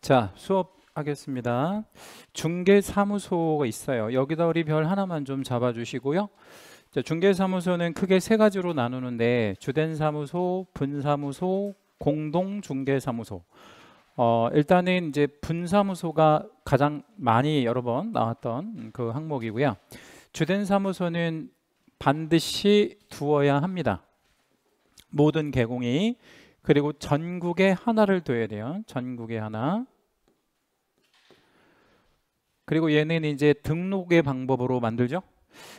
자 수업 하겠습니다 중개사무소가 있어요 여기다 우리 별 하나만 좀 잡아 주시고요 자, 중개사무소는 크게 세 가지로 나누는데 주된 사무소 분사무소 공동중개사무소 어, 일단은 이제 분사무소가 가장 많이 여러 번 나왔던 그 항목이고요 주된 사무소는 반드시 두어야 합니다 모든 개공이 그리고 전국에 하나를 둬야 돼요. 전국에 하나. 그리고 얘는 이제 등록의 방법으로 만들죠.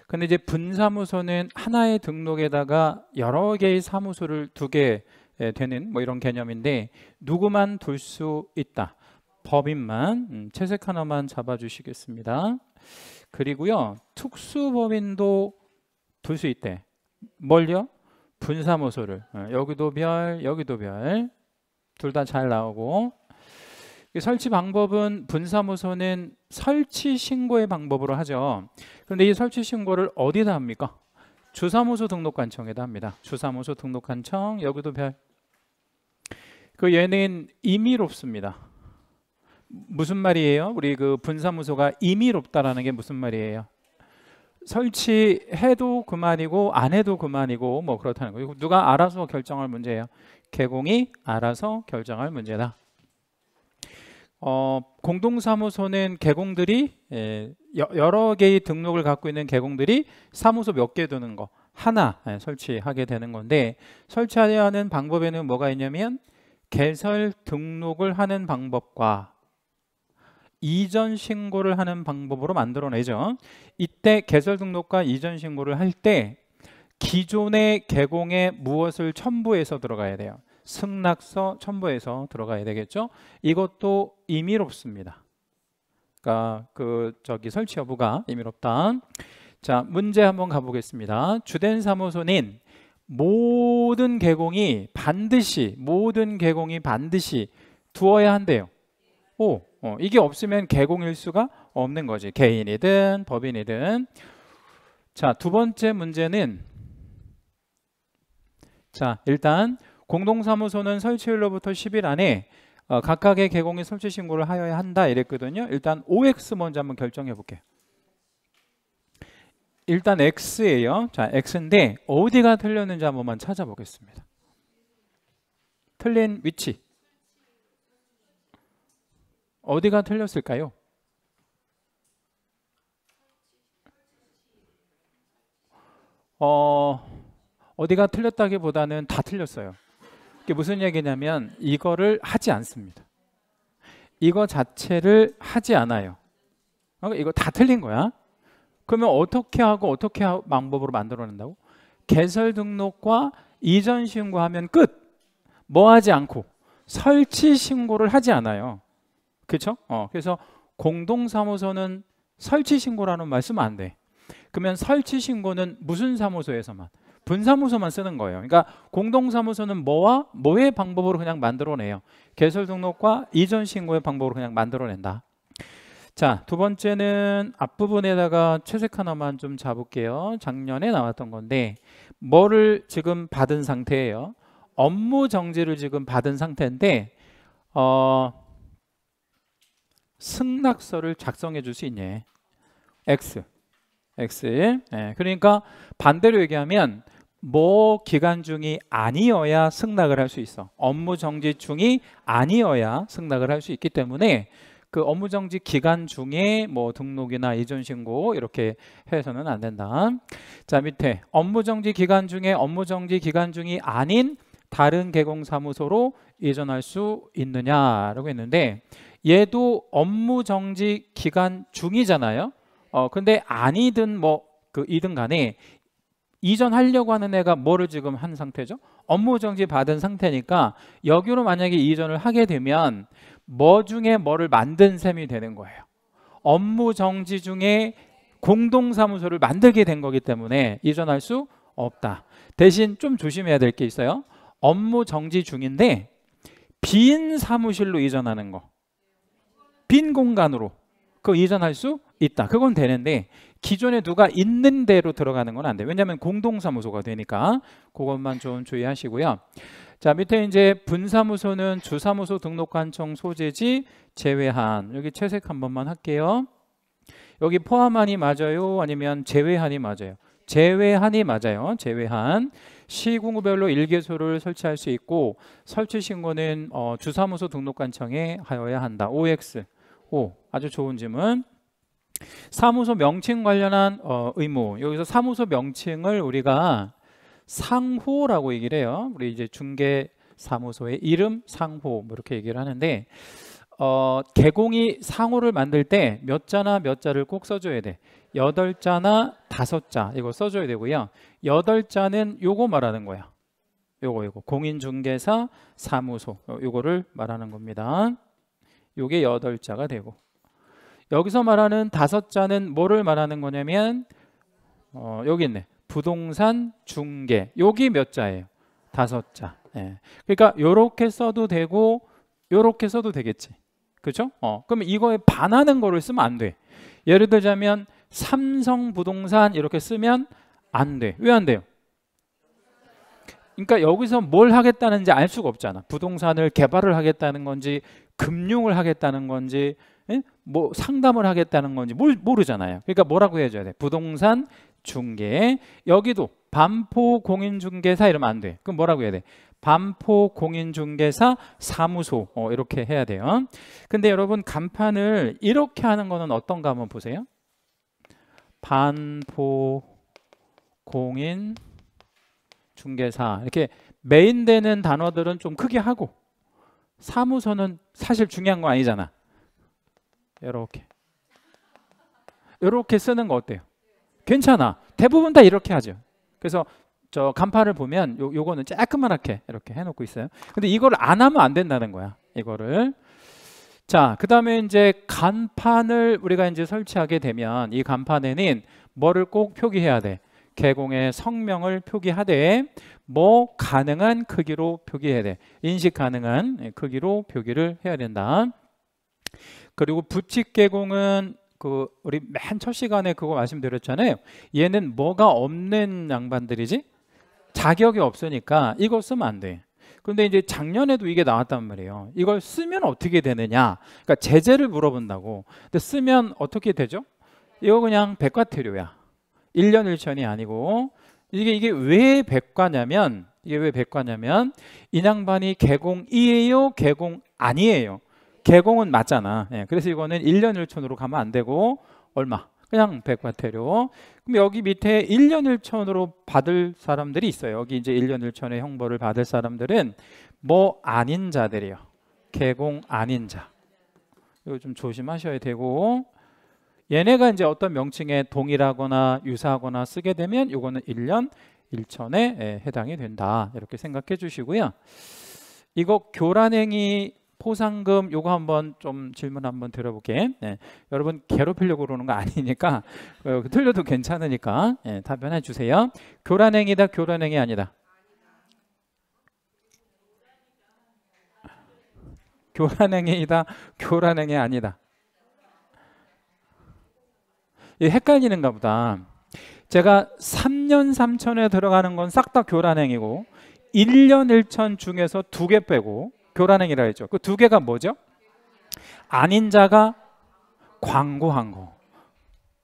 근데 이제 분사무소는 하나의 등록에다가 여러 개의 사무소를 두게 예, 되는 뭐 이런 개념인데 누구만 둘 수 있다. 법인만 음, 채색 하나만 잡아주시겠습니다. 그리고요 특수법인도 둘 수 있대. 뭘요? 분사무소를 어, 여기도 별 여기도 별 둘 다 잘 나오고 설치 방법은 분사무소는 설치 신고의 방법으로 하죠 그런데 이 설치 신고를 어디다 합니까 주사무소 등록관청에다 합니다 주사무소 등록관청 여기도 별 그 얘는 임의롭습니다 무슨 말이에요 우리 그 분사무소가 임의롭다라는 게 무슨 말이에요 설치해도 그만이고 안 해도 그만이고 뭐 그렇다는 거예요. 누가 알아서 결정할 문제예요. 개공이 알아서 결정할 문제다. 어, 공동사무소는 개공들이 에, 예, 여러 개의 등록을 갖고 있는 개공들이 사무소 몇 개 두는 거 하나 예, 설치하게 되는 건데 설치하는 하 방법에는 뭐가 있냐면 개설 등록을 하는 방법과 이전 신고를 하는 방법으로 만들어내죠. 이때 개설 등록과 이전 신고를 할 때 기존의 개공에 무엇을 첨부해서 들어가야 돼요. 승낙서 첨부해서 들어가야 되겠죠. 이것도 임의롭습니다. 그러니까 그 저기 설치 여부가 임의롭다. 자, 문제 한번 가보겠습니다. 주된 사무소는 모든 개공이 반드시 모든 개공이 반드시 두어야 한대요. 오, 어, 이게 없으면 개공일수가 없는 거지. 개인이든 법인이든. 자, 두 번째 문제는 자, 일단 공동사무소는 설치일로부터 10일 안에 어, 각각의 개공이 설치 신고를 하여야 한다 이랬거든요. 일단 OX 먼저 한번 결정해 볼게요. 일단 X예요. 자, X인데 어디가 틀렸는지 한번만 찾아보겠습니다. 틀린 위치. 어디가 틀렸을까요? 어, 어디가 틀렸다기보다는 다 틀렸어요. 이게 무슨 얘기냐면 이거를 하지 않습니다. 이거 자체를 하지 않아요. 그러니까 이거 다 틀린 거야. 그러면 어떻게 하고 어떻게 방법으로 만들어낸다고? 개설 등록과 이전 신고하면 끝. 뭐 하지 않고 설치 신고를 하지 않아요. 그렇죠? 어, 그래서 공동사무소는 설치신고라는 말씀 안 돼. 그러면 설치신고는 무슨 사무소에서만? 분사무소만 쓰는 거예요. 그러니까 공동사무소는 뭐와 뭐의 방법으로 그냥 만들어내요. 개설 등록과 이전 신고의 방법으로 그냥 만들어낸다. 자, 두 번째는 앞부분에다가 채색 하나만 좀 잡을게요. 작년에 나왔던 건데 뭐를 지금 받은 상태예요? 업무 정지를 지금 받은 상태인데 어, 승낙서를 작성해 줄 수 있니? X. X일. 예, 그러니까 반대로 얘기하면 뭐 기간 중이 아니어야 승낙을 할 수 있어. 업무 정지 중이 아니어야 승낙을 할 수 있기 때문에 그 업무 정지 기간 중에 뭐 등록이나 이전 신고 이렇게 해서는 안 된다. 자, 밑에 업무 정지 기간 중에 업무 정지 기간 중이 아닌 다른 개공 사무소로 이전할 수 있느냐라고 했는데 얘도 업무 정지 기간 중이잖아요. 어, 근데 아니든 뭐 그 이든 간에 이전하려고 하는 애가 뭐를 지금 한 상태죠? 업무 정지 받은 상태니까 여기로 만약에 이전을 하게 되면 뭐 중에 뭐를 만든 셈이 되는 거예요. 업무 정지 중에 공동사무소를 만들게 된 거기 때문에 이전할 수 없다. 대신 좀 조심해야 될 게 있어요. 업무 정지 중인데 빈 사무실로 이전하는 거. 빈 공간으로 그 이전할 수 있다. 그건 되는데 기존에 누가 있는 대로 들어가는 건 안 돼. 왜냐하면 공동사무소가 되니까 그것만 좀 주의하시고요. 자 밑에 이제 분사무소는 주사무소 등록관청 소재지 제외한 여기 채색 한 번만 할게요. 여기 포함한이 맞아요? 아니면 제외한이 맞아요? 제외한이 맞아요. 제외한 시군구별로 일개소를 설치할 수 있고 설치 신고는 어, 주사무소 등록관청에 하여야 한다. OX 5. 아주 좋은 질문. 사무소 명칭 관련한 어, 의무. 여기서 사무소 명칭을 우리가 상호라고 얘기를 해요. 우리 이제 중개 사무소의 이름 상호 뭐 이렇게 얘기를 하는데 어, 개공이 상호를 만들 때 몇 자나 몇 자를 꼭 써줘야 돼. 여덟 자나 다섯 자 이거 써줘야 되고요. 여덟 자는 요거 말하는 거야. 요거 요거 공인중개사 사무소 어, 요거를 말하는 겁니다. 요게 여덟 자가 되고 여기서 말하는 다섯 자는 뭐를 말하는 거냐면 어, 여기 있네 부동산 중개 여기 몇 자예요 다섯 자 예. 그러니까 요렇게 써도 되고 요렇게 써도 되겠지 그렇죠 어 그럼 이거에 반하는 거를 쓰면 안 돼 예를 들자면 삼성 부동산 이렇게 쓰면 안 돼 왜 안 돼요 그러니까 여기서 뭘 하겠다는지 알 수가 없잖아. 부동산을 개발을 하겠다는 건지 금융을 하겠다는 건지 뭐 상담을 하겠다는 건지 모르, 잖아요 그러니까 뭐라고 해줘야 돼? 부동산 중개 여기도 반포 공인중개사 이러면 안 돼. 그럼 뭐라고 해야 돼? 반포 공인중개사 사무소 어, 이렇게 해야 돼요. 근데 여러분 간판을 이렇게 하는 거는 어떤가 한번 보세요. 반포 공인 중개사 이렇게 메인되는 단어들은 좀 크게 하고 사무소는 사실 중요한 거 아니잖아. 이렇게 이렇게 쓰는 거 어때요? 괜찮아. 대부분 다 이렇게 하죠. 그래서 저 간판을 보면 요, 요거는 조그만하게 이렇게 해놓고 있어요. 근데 이걸 안 하면 안 된다는 거야. 이거를 자, 그 다음에 이제 간판을 우리가 이제 설치하게 되면 이 간판에는 뭐를 꼭 표기해야 돼? 개공의 성명을 표기하되 뭐 가능한 크기로 표기해야 돼. 인식 가능한 크기로 표기를 해야 된다. 그리고 부칙 개공은 그 우리 맨 첫 시간에 그거 말씀드렸잖아요. 얘는 뭐가 없는 양반들이지? 자격이 없으니까 이거 쓰면 안 돼. 근데 이제 작년에도 이게 나왔단 말이에요. 이걸 쓰면 어떻게 되느냐? 그러니까 제재를 물어본다고. 근데 쓰면 어떻게 되죠? 이거 그냥 백과태료야. 1년 1천이 아니고 이게 이게 왜 백과냐면 이게 왜 백과냐면 인양반이 개공이에요, 개공 아니에요. 개공은 맞잖아. 예, 그래서 이거는 1년 1천으로 가면 안 되고 얼마? 그냥 백과태료. 그럼 여기 밑에 1년 1천으로 받을 사람들이 있어요. 여기 이제 1년 1천의 형벌을 받을 사람들은 뭐 아닌 자들이요. 개공 아닌 자. 이거 좀 조심하셔야 되고 얘네가 이제 어떤 명칭에 동일하거나 유사하거나 쓰게 되면 이거는 1년 1천에 예, 해당이 된다. 이렇게 생각해 주시고요. 이거 교란행위 포상금 요거 한번 좀 질문 한번 드려볼게. 예. 네. 여러분 괴롭히려고 그러는 거 아니니까 어, 그 틀려도 괜찮으니까 예, 답변해 주세요. 교란행위다 교란행위 아니다. 교란행위이다 교란행위 아니다. 헷갈리는가 보다. 제가 3년 3천에 들어가는 건 싹 다 교란행이고 1년 1천 중에서 두 개 빼고 교란행이라 했죠. 그 두 개가 뭐죠? 아닌 자가 광고한 거.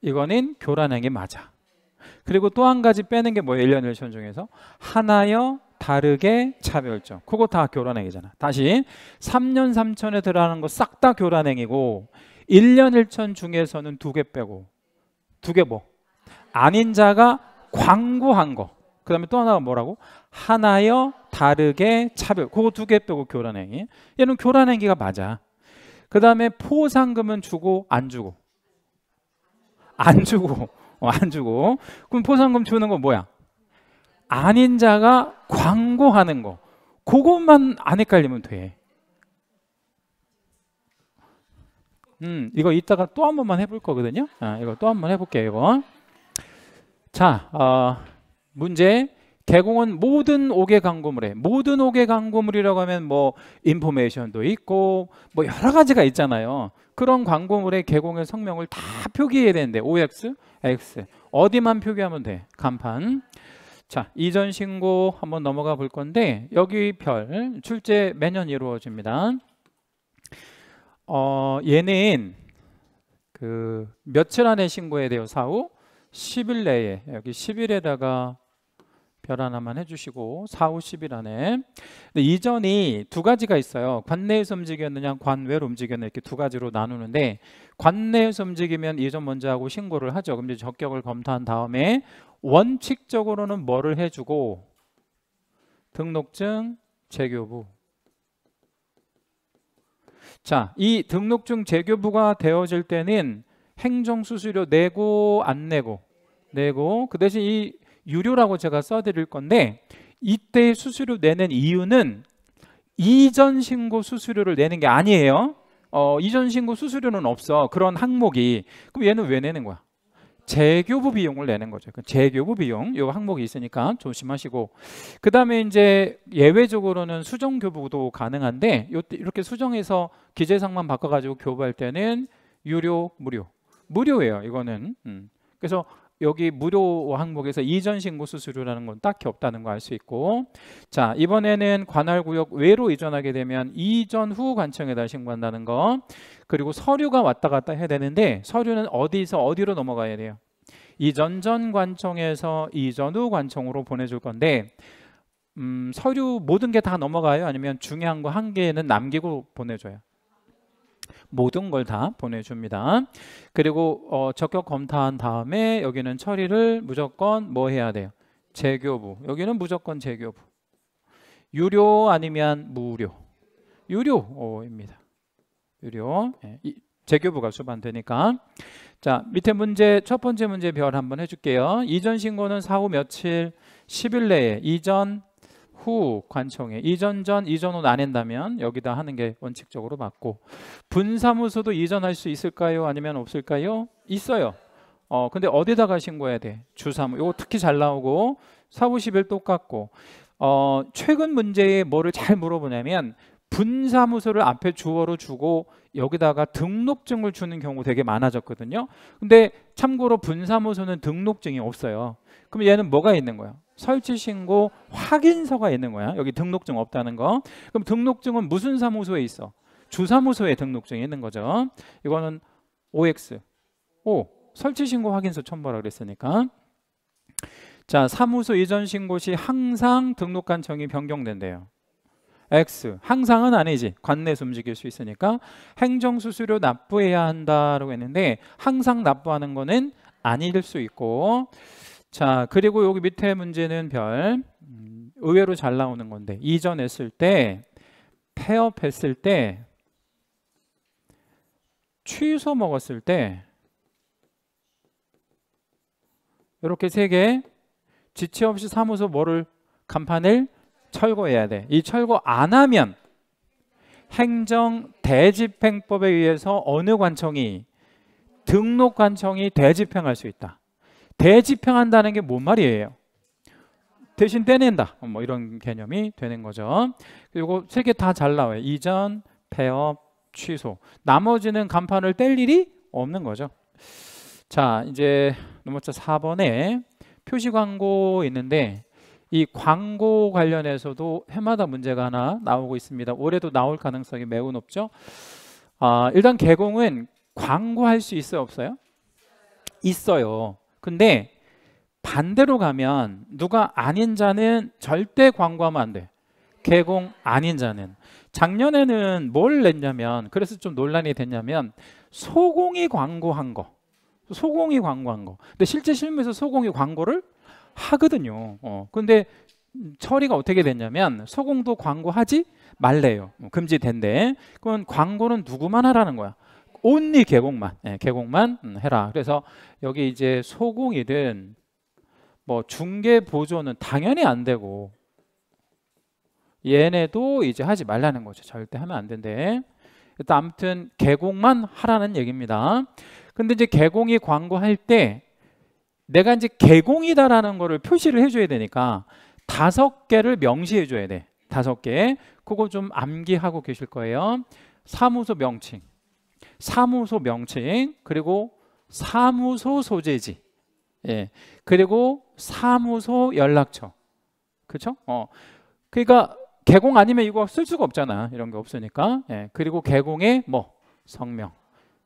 이거는 교란행이 맞아. 그리고 또 한 가지 빼는 게 뭐예요? 1년 1천 중에서 하나여 다르게 차별점. 그거 다 교란행이잖아. 다시 3년 3천에 들어가는 거 싹 다 교란행이고 1년 1천 중에서는 두 개 빼고 두개 뭐? 아닌 자가 광고한 거. 그 다음에 또 하나가 뭐라고? 하나여 다르게 차별. 그거 두 개 빼고 교란행위. 얘는 교란행위가 맞아. 그 다음에 포상금은 주고 안 주고. 안 주고. 어, 안 주고. 그럼 포상금 주는 건 뭐야? 아닌 자가 광고하는 거. 그것만 안 헷갈리면 돼. 음, 이거 이따가 또 한 번만 해볼 거거든요. 아, 이거 또 한 번 해볼게요. 이거. 자, 어, 문제. 개공은 모든 옥의 광고물에 모든 옥의 광고물이라고 하면 뭐 인포메이션도 있고 뭐 여러 가지가 있잖아요. 그런 광고물의 개공의 성명을 다 표기해야 되는데 OX, X 어디만 표기하면 돼? 간판. 자, 이전 신고 한번 넘어가 볼 건데 여기 별 출제 매년 이루어집니다. 어, 얘는 그 며칠 안에 신고해야 돼요. 사후 10일 내에 여기 10일에다가 별 하나만 해주시고 사후 10일 안에 근데 이전이 두 가지가 있어요. 관내에서 움직였느냐 관외로 움직였느냐 이렇게 두 가지로 나누는데 관내에서 움직이면 이전 먼저 하고 신고를 하죠. 그럼 이제 적격을 검토한 다음에 원칙적으로는 뭐를 해주고 등록증 재교부 자, 이 등록증 재교부가 되어질 때는 행정수수료 내고 안 내고 내고 그 대신 이 유료라고 제가 써드릴 건데 이때 수수료 내는 이유는 이전 신고 수수료를 내는 게 아니에요. 어, 이전 신고 수수료는 없어. 그런 항목이. 그럼 얘는 왜 내는 거야? 재교부 비용을 내는 거죠. 그 재교부 비용 요 항목이 있으니까 조심하시고 그 다음에 이제 예외적으로는 수정 교부도 가능한데 요때 이렇게 수정해서 기재상만 바꿔가지고 교부할 때는 유료 무료 무료예요. 이거는 음. 그래서 여기 무료 항목에서 이전 신고 수수료라는 건 딱히 없다는 거 알 수 있고 자 이번에는 관할 구역 외로 이전하게 되면 이전 후 관청에다 신고한다는 거 그리고 서류가 왔다 갔다 해야 되는데 서류는 어디서 어디로 넘어가야 돼요? 이전전 관청에서 이전후 관청으로 보내줄 건데 음, 서류 모든 게 다 넘어가요? 아니면 중요한 거 한 개는 남기고 보내줘요? 모든 걸 다 보내줍니다. 그리고 어, 적격 검토한 다음에 여기는 처리를 무조건 뭐 해야 돼요? 재교부. 여기는 무조건 재교부. 유료 아니면 무료. 유료입니다. 유료. 예, 네. 재교부가 수반되니까. 자, 밑에 문제 첫 번째 문제 별 한번 해줄게요. 이전 신고는 사후 며칠 10일 내에 이전 후 관청에 이전 전 이전 후안 한다면 여기다 하는 게 원칙적으로 맞고 분사무소도 이전할 수 있을까요? 아니면 없을까요? 있어요. 어 근데 어디다가 신고해야 돼? 주사무 이거 특히 잘 나오고 사후 10일 똑같고 어 최근 문제에 뭐를 잘 물어보냐면 분사무소를 앞에 주어로 주고 여기다가 등록증을 주는 경우 되게 많아졌거든요. 근데 참고로 분사무소는 등록증이 없어요. 그럼 얘는 뭐가 있는 거야? 설치신고 확인서가 있는 거야. 여기 등록증 없다는 거. 그럼 등록증은 무슨 사무소에 있어? 주사무소에 등록증이 있는 거죠. 이거는 OX. 오, 설치신고 확인서 첨부하라 그랬으니까. 자, 사무소 이전 신고 시 항상 등록한 청이 변경된대요. X 항상은 아니지 관내에서 움직일 수 있으니까 행정수수료 납부해야 한다라고 했는데 항상 납부하는 거는 아닐 수 있고 자 그리고 여기 밑에 문제는 별 음, 의외로 잘 나오는 건데 이전했을 때 폐업했을 때 취소 먹었을 때 이렇게 세 개 지체 없이 사무소 뭐를 간판을 철거해야 돼. 이 철거 안 하면 행정 대집행법에 의해서 어느 관청이 등록 관청이 대집행할 수 있다. 대집행한다는 게 뭔 말이에요? 대신 떼낸다. 뭐 이런 개념이 되는 거죠. 그리고 세 개 다 잘 나와요. 이전, 폐업, 취소. 나머지는 간판을 뗄 일이 없는 거죠. 자, 이제 넘어서 4번에 표시 광고 있는데 이 광고 관련해서도 해마다 문제가 하나 나오고 있습니다. 올해도 나올 가능성이 매우 높죠. 아, 일단 개공은 광고할 수 있어요, 없어요? 있어요. 근데 반대로 가면 누가 아닌 자는 절대 광고하면 안 돼. 개공 아닌 자는. 작년에는 뭘 냈냐면 그래서 좀 논란이 됐냐면 소공이 광고한 거. 소공이 광고한 거. 근데 실제 실무에서 소공이 광고를 하거든요. 어, 근데 처리가 어떻게 됐냐면 소공도 광고하지 말래요. 뭐 금지된대 그건 광고는 누구만 하라는 거야. 온리 개공만, 예, 개공만 음, 해라. 그래서 여기 이제 소공이든 뭐 중개 보조는 당연히 안 되고 얘네도 이제 하지 말라는 거죠. 절대 하면 안 된대. 일단 아무튼 개공만 하라는 얘기입니다. 근데 이제 개공이 광고할 때 내가 이제 개공이다라는 거를 표시를 해줘야 되니까 다섯 개를 명시해 줘야 돼. 다섯 개. 그거 좀 암기하고 계실 거예요. 사무소 명칭, 사무소 명칭, 그리고 사무소 소재지, 예, 그리고 사무소 연락처, 그쵸 어, 그러니까 개공 아니면 이거 쓸 수가 없잖아. 이런 게 없으니까. 예, 그리고 개공의 뭐 성명,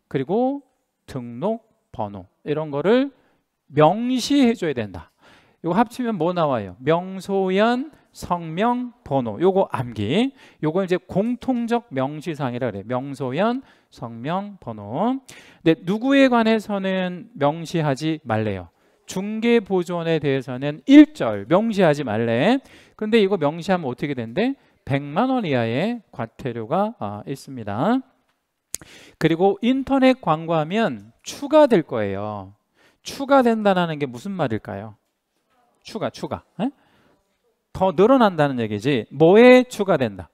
그리고 등록 번호 이런 거를 명시해줘야 된다. 이거 합치면 뭐 나와요? 명소연, 성명, 번호. 요거 암기. 요거 이제 공통적 명시사항이라 그래. 명소연, 성명, 번호. 근데 누구에 관해서는 명시하지 말래요. 중개 보존에 대해서는 1절 명시하지 말래. 근데 이거 명시하면 어떻게 된대? 100만 원 이하의 과태료가 아, 있습니다. 그리고 인터넷 광고하면 추가될 거예요. 추가된다라는 게 무슨 말일까요? 추가, 추가. 에? 예? 더 늘어난다는 얘기지. 뭐에 추가된다?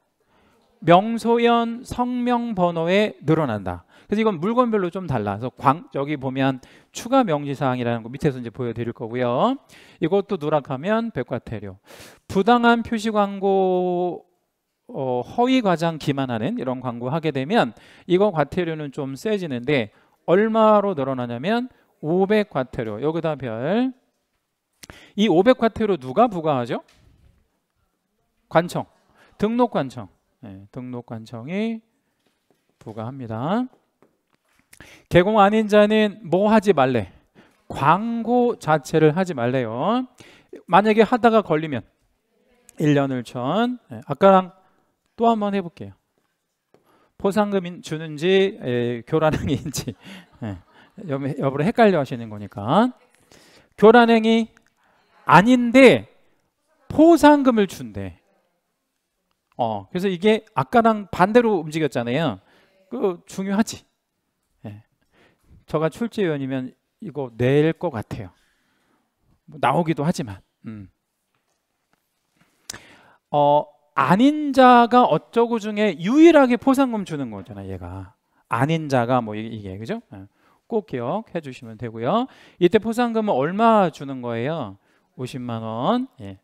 명소연 성명 번호에 늘어난다. 그래서 이건 물건별로 좀 달라. 그래서 광 여기 보면 추가 명시사항이라는 거 밑에서 이제 보여드릴 거고요. 이것도 누락하면 백과태료. 부당한 표시 광고 어, 허위 과장 기만하는 이런 광고 하게 되면 이거 과태료는 좀 세지는데 얼마로 늘어나냐면 500과태료 여기다 별이 500과태료 누가 부과하죠? 관청 등록관청 네, 등록관청이 부과합니다 개공 아닌 자는 뭐 하지 말래? 광고 자체를 하지 말래요 만약에 하다가 걸리면 1년을 전 네, 아까랑 또 한번 해볼게요 포상금 주는지 에, 교란행위인지 여부를 헷갈려 하시는 거니까 교란행위 아닌데 포상금을 준대. 어, 그래서 이게 아까랑 반대로 움직였잖아요. 그 중요하지. 예. 저가 출제위원이면 이거 낼것 같아요. 뭐 나오기도 하지만. 음. 어, 아닌 자가 어쩌고 중에 유일하게 포상금 주는 거잖아, 얘가. 아닌 자가 뭐 이게, 이게 그죠? 예. 꼭 기억해 주시면 되고요. 이때 포상금은 얼마 주는 거예요? 50만 원. 예.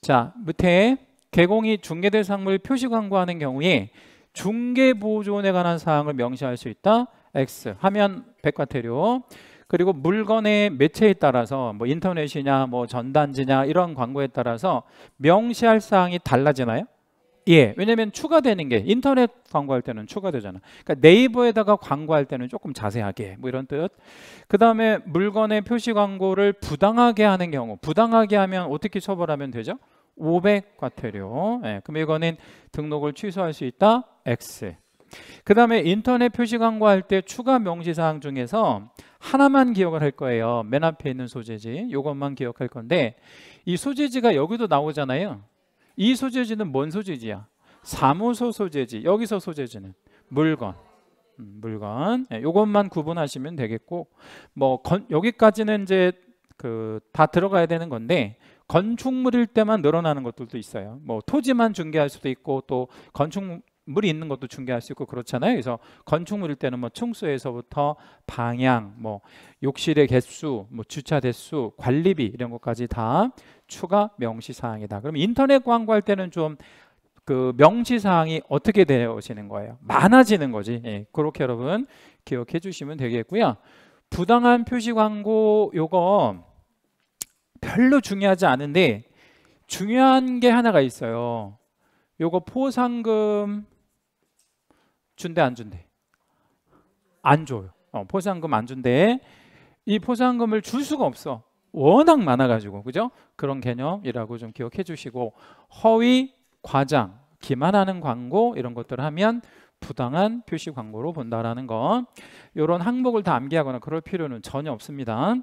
자, 밑에 개공이 중개 대상물 표시 광고하는 경우에 중개 보존에 관한 사항을 명시할 수 있다. X 하면 백과태료. 그리고 물건의 매체에 따라서 뭐 인터넷이냐 뭐 전단지냐 이런 광고에 따라서 명시할 사항이 달라지나요? 예, 왜냐하면 추가되는 게 인터넷 광고할 때는 추가되잖아. 그러니까 네이버에다가 광고할 때는 조금 자세하게 뭐 이런 뜻. 그 다음에 물건의 표시 광고를 부당하게 하는 경우, 부당하게 하면 어떻게 처벌하면 되죠? 500 과태료. 예, 그럼 이거는 등록을 취소할 수 있다. X. 그 다음에 인터넷 표시 광고할 때 추가 명시사항 중에서 하나만 기억을 할 거예요. 맨 앞에 있는 소재지. 이것만 기억할 건데 이 소재지가 여기도 나오잖아요. 이 소재지는 뭔 소재지야? 사무소 소재지. 여기서 소재지는 물건. 음, 물건. 예, 요것만 구분하시면 되겠고 뭐 건, 여기까지는 이제 그 다 들어가야 되는 건데 건축물일 때만 늘어나는 것들도 있어요. 뭐 토지만 중개할 수도 있고 또 건축 물이 있는 것도 중개할 수 있고 그렇잖아요. 그래서 건축물일 때는 뭐 청소에서부터 방향, 뭐 욕실의 개수, 뭐 주차 대수, 관리비 이런 것까지 다 추가 명시 사항이다. 그럼 인터넷 광고할 때는 좀 그 명시 사항이 어떻게 되어지는 거예요? 많아지는 거지. 예, 그렇게 여러분 기억해 주시면 되겠고요. 부당한 표시 광고 요거 별로 중요하지 않은데 중요한 게 하나가 있어요. 요거 포상금 준대 안 준대? 안 줘요. 어, 포상금 안 준대. 이 포상금을 줄 수가 없어. 워낙 많아가지고 그죠? 그런 개념이라고 좀 기억해 주시고 허위, 과장, 기만하는 광고 이런 것들 하면 부당한 표시 광고로 본다라는 것. 이런 항목을 다 암기하거나 그럴 필요는 전혀 없습니다.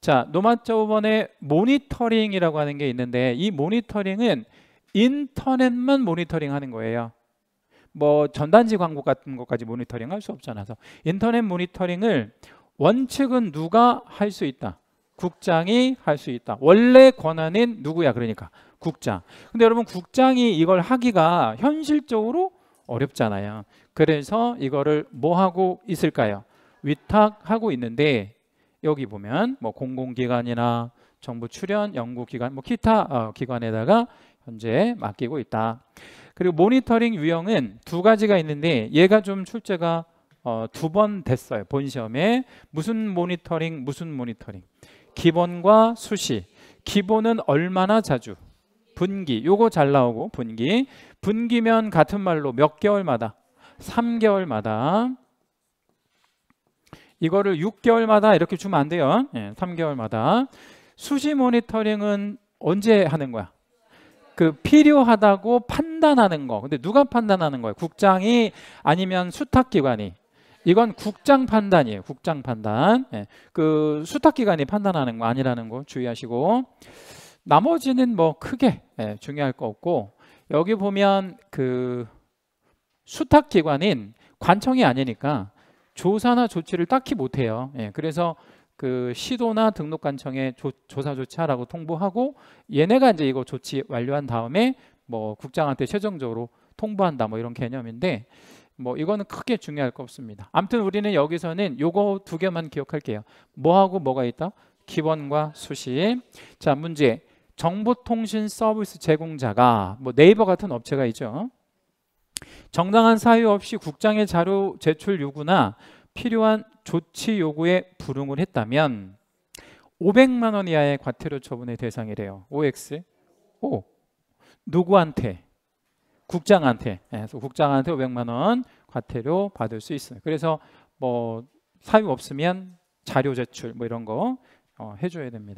자, 노마저번에 모니터링이라고 하는 게 있는데 이 모니터링은 인터넷만 모니터링 하는 거예요. 뭐 전단지 광고 같은 것까지 모니터링할 수 없잖아요. 서 인터넷 모니터링을 원칙은 누가 할 수 있다. 국장이 할 수 있다. 원래 권한은 누구야? 그러니까 국장. 근데 여러분 국장이 이걸 하기가 현실적으로 어렵잖아요. 그래서 이거를 뭐 하고 있을까요? 위탁하고 있는데 여기 보면 뭐 공공기관이나 정부 출연 연구기관 뭐 기타 어, 기관에다가 현재 맡기고 있다. 그리고 모니터링 유형은 두 가지가 있는데 얘가 좀 출제가 어, 두번 됐어요. 본 시험에 무슨 모니터링 무슨 모니터링 기본과 수시 기본은 얼마나 자주 분기 요거 잘 나오고 분기 분기면 같은 말로 몇 개월마다 3개월마다 이거를 6개월마다 이렇게 주면 안 돼요. 예, 3개월마다 수시 모니터링은 언제 하는 거야? 그 필요하다고 판단하는 거. 근데 누가 판단하는 거예요? 국장이 아니면 수탁기관이. 이건 국장 판단이에요. 국장 판단. 예. 그 수탁기관이 판단하는 거 아니라는 거 주의하시고 나머지는 뭐 크게 예, 중요할 거 없고 여기 보면 그 수탁기관인 관청이 아니니까 조사나 조치를 딱히 못해요. 예, 그래서 그 시도나 등록 관청에 조, 조사 조치하라고 통보하고 얘네가 이제 이거 조치 완료한 다음에 뭐 국장한테 최종적으로 통보한다 뭐 이런 개념인데 뭐 이거는 크게 중요할 거 없습니다. 아무튼 우리는 여기서는 요거 두 개만 기억할게요. 뭐하고 뭐가 있다? 기본과 수식. 자, 문제. 정보통신 서비스 제공자가 뭐 네이버 같은 업체가 있죠. 정당한 사유 없이 국장의 자료 제출 요구나 필요한 조치 요구에 불응을 했다면 500만 원 이하의 과태료 처분의 대상이래요. OX. 오. 누구한테? 국장한테. 예, 그래서 국장한테 500만 원 과태료 받을 수 있어요. 그래서 뭐 사유 없으면 자료 제출 뭐 이런 거 어, 해줘야 됩니다.